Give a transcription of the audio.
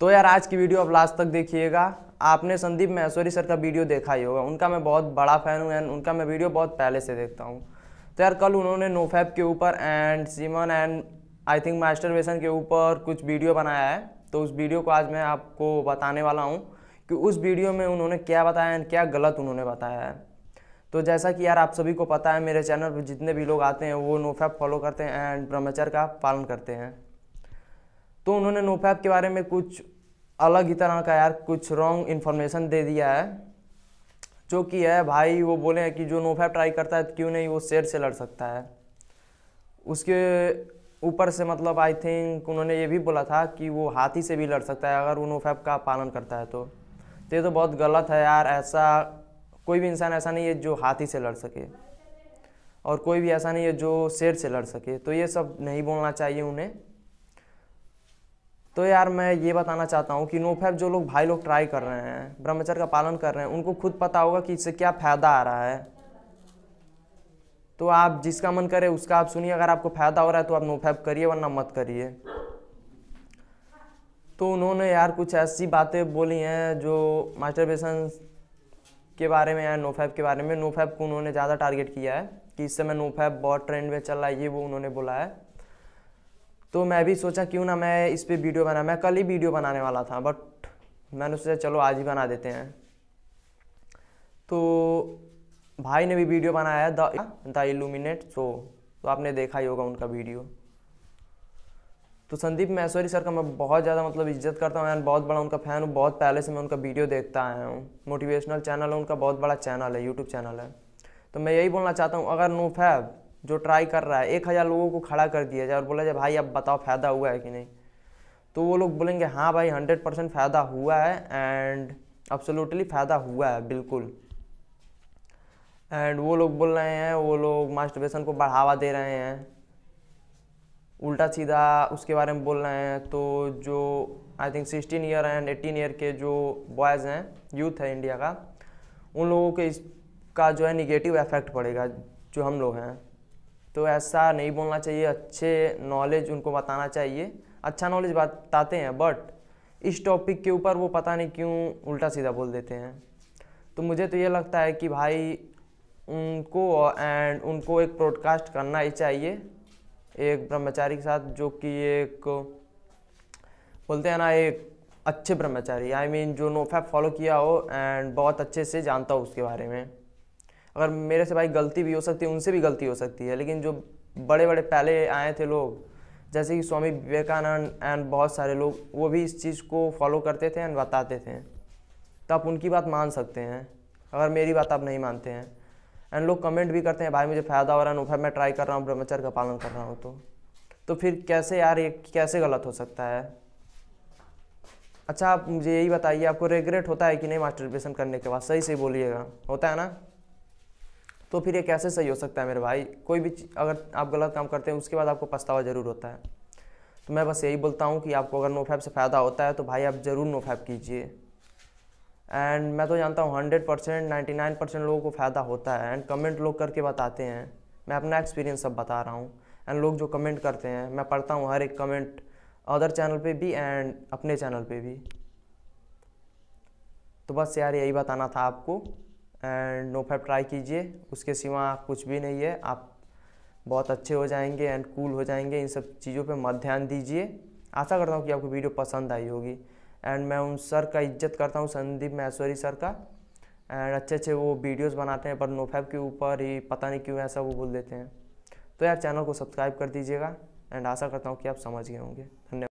तो यार आज की वीडियो आप लास्ट तक देखिएगा आपने संदीप महेश्वरी सर का वीडियो देखा ही होगा उनका मैं बहुत बड़ा फ़ैन हूँ एंड उनका मैं वीडियो बहुत पहले से देखता हूँ तो यार कल उन्होंने नोफैप के ऊपर and semen and I think masturbation के ऊपर कुछ वीडियो बनाया है तो उस वीडियो को आज मैं आपको बताने वाला हूँ कि उस वीडियो में उन्होंने क्या बताया एंड क्या गलत उन्होंने बताया है तो जैसा कि यार आप सभी को पता है मेरे चैनल पर जितने भी लोग आते हैं वो नोफैप फॉलो करते हैं एंड ब्रह्मचर्य का पालन करते हैं तो उन्होंने नोफैप के बारे में कुछ अलग ही तरह का यार कुछ रॉन्ग इन्फॉर्मेशन दे दिया है जो कि है भाई वो बोले हैं कि जो नोफैप ट्राई करता है क्यों नहीं वो शेर से लड़ सकता है उसके ऊपर से मतलब आई थिंक उन्होंने ये भी बोला था कि वो हाथी से भी लड़ सकता है अगर वो नोफैप का पालन करता है तो।, तो ये तो बहुत गलत है यार ऐसा कोई भी इंसान ऐसा नहीं है जो हाथी से लड़ सके और कोई भी ऐसा नहीं है जो शेर से लड़ सके तो ये सब नहीं बोलना चाहिए उन्हें तो यार मैं ये बताना चाहता हूँ कि नोफैप जो लोग भाई लोग ट्राई कर रहे हैं ब्रह्मचर्य का पालन कर रहे हैं उनको खुद पता होगा कि इससे क्या फ़ायदा आ रहा है तो आप जिसका मन करे उसका आप सुनिए अगर आपको फ़ायदा हो रहा है तो आप नोफैप करिए वरना मत करिए तो उन्होंने यार कुछ ऐसी बातें बोली हैं जो मास्टर के बारे में या नोफैप के बारे में नोफैप को उन्होंने ज़्यादा टारगेट किया है कि इस समय नोफैप बहुत ट्रेंड में चल रहा है ये वो उन्होंने बोला है तो मैं भी सोचा क्यों ना मैं इस पर वीडियो बना मैं कल ही वीडियो बनाने वाला था बट मैंने सोचा चलो आज ही बना देते हैं तो भाई ने भी वीडियो बनाया है द द इलूमिनेट शो तो आपने देखा ही होगा उनका वीडियो तो संदीप महेश्वरी सर का मैं बहुत ज़्यादा मतलब इज्जत करता हूँ एंड बहुत बड़ा उनका फ़ैन हूँ बहुत पहले से मैं उनका वीडियो देखता आया हूँ मोटिवेशनल चैनल है उनका बहुत बड़ा चैनल है यूट्यूब चैनल है तो मैं यही बोलना चाहता हूँ अगर नो फैब जो ट्राई कर रहा है एक हज़ार लोगों को खड़ा कर दिया जाए और बोला जाए भाई अब बताओ फ़ायदा हुआ है कि नहीं तो वो लोग बोलेंगे हाँ भाई हंड्रेड परसेंट फ़ायदा हुआ है एंड अब्सोलूटली फ़ायदा हुआ है बिल्कुल एंड वो लोग बोल रहे हैं वो लोग मास्टरबेशन को बढ़ावा दे रहे हैं उल्टा सीधा उसके बारे में बोल रहे हैं तो जो I think sixteen year and eighteen year के जो बॉयज़ हैं यूथ है इंडिया का उन लोगों के इसका जो है निगेटिव इफेक्ट पड़ेगा जो हम लोग हैं तो ऐसा नहीं बोलना चाहिए अच्छे नॉलेज उनको बताना चाहिए अच्छा नॉलेज बताते हैं बट इस टॉपिक के ऊपर वो पता नहीं क्यों उल्टा सीधा बोल देते हैं तो मुझे तो ये लगता है कि भाई उनको एंड उनको एक प्रॉडकास्ट करना ही चाहिए एक ब्रह्मचारी के साथ जो कि एक बोलते हैं ना एक अच्छे ब्रह्मचारी आई I मीन mean, जो नोफैप फॉलो किया हो एंड बहुत अच्छे से जानता हो उसके बारे में अगर मेरे से भाई गलती भी हो सकती है उनसे भी गलती हो सकती है लेकिन जो बड़े बड़े पहले आए थे लोग जैसे कि स्वामी विवेकानंद एंड बहुत सारे लोग वो भी इस चीज़ को फॉलो करते थे एंड बताते थे तो आप उनकी बात मान सकते हैं अगर मेरी बात आप नहीं मानते हैं एंड लोग कमेंट भी करते हैं भाई मुझे फ़ायदा हो रहा है फिर मैं ट्राई कर रहा हूँ ब्रह्मचर्य का पालन कर रहा हूँ तो तो फिर कैसे यार ये कैसे गलत हो सकता है अच्छा आप मुझे यही बताइए आपको रिग्रेट होता है कि नहीं मास्टरबेशन करने के बाद सही से बोलिएगा होता है ना तो फिर ये कैसे सही हो सकता है मेरे भाई कोई भी अगर आप गलत काम करते हैं उसके बाद आपको पछतावा ज़रूर होता है तो मैं बस यही बोलता हूँ कि आपको अगर नोफैप से फ़ायदा होता है तो भाई आप ज़रूर नोफैप कीजिए एंड मैं तो जानता हूँ hundred percent ninety nine percent लोगों को फ़ायदा होता है एंड कमेंट लोग करके बताते हैं मैं अपना एक्सपीरियंस सब बता रहा हूँ एंड लोग जो कमेंट करते हैं मैं पढ़ता हूँ हर एक कमेंट अदर चैनल पे भी एंड अपने चैनल पे भी तो बस यार यही बताना था आपको एंड नो फैप ट्राई कीजिए उसके सिवा कुछ भी नहीं है आप बहुत अच्छे हो जाएंगे एंड कूल हो जाएंगे इन सब चीज़ों पे मत ध्यान दीजिए आशा करता हूँ कि आपको वीडियो पसंद आई होगी एंड मैं उन सर का इज्जत करता हूँ संदीप महेश्वरी सर का एंड अच्छे अच्छे वो वीडियोस बनाते हैं पर नोफैब के ऊपर ही पता नहीं क्यों ऐसा वो बोल देते हैं तो यार चैनल को सब्सक्राइब कर दीजिएगा एंड आशा करता हूँ कि आप समझ गए होंगे धन्यवाद